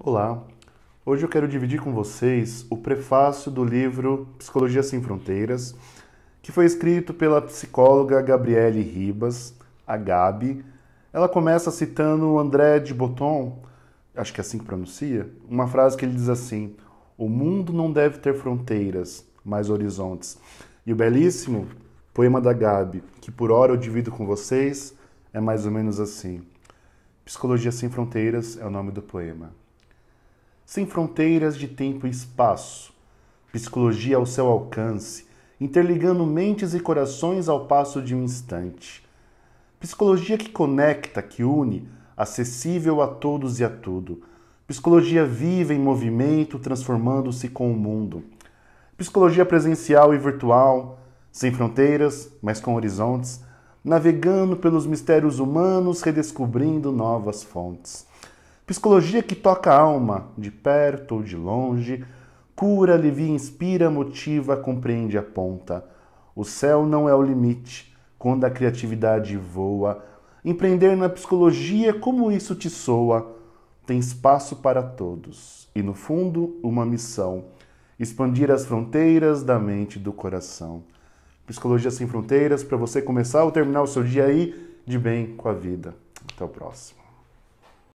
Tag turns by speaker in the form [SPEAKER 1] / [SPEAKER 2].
[SPEAKER 1] Olá, hoje eu quero dividir com vocês o prefácio do livro Psicologia Sem Fronteiras, que foi escrito pela psicóloga Gabriele Ribas, a Gabi. Ela começa citando André de Botton, acho que é assim que pronuncia, uma frase que ele diz assim: O mundo não deve ter fronteiras, mas horizontes. E o belíssimo poema da Gabi, que por hora eu divido com vocês, é mais ou menos assim. Psicologia Sem Fronteiras é o nome do poema sem fronteiras de tempo e espaço. Psicologia ao seu alcance, interligando mentes e corações ao passo de um instante. Psicologia que conecta, que une, acessível a todos e a tudo. Psicologia viva em movimento, transformando-se com o mundo. Psicologia presencial e virtual, sem fronteiras, mas com horizontes, navegando pelos mistérios humanos, redescobrindo novas fontes. Psicologia que toca a alma, de perto ou de longe, cura, alivia, inspira, motiva, compreende, aponta. O céu não é o limite quando a criatividade voa. Empreender na psicologia, como isso te soa? Tem espaço para todos e, no fundo, uma missão: expandir as fronteiras da mente e do coração. Psicologia Sem Fronteiras, para você começar ou terminar o seu dia aí de bem com a vida. Até o próximo.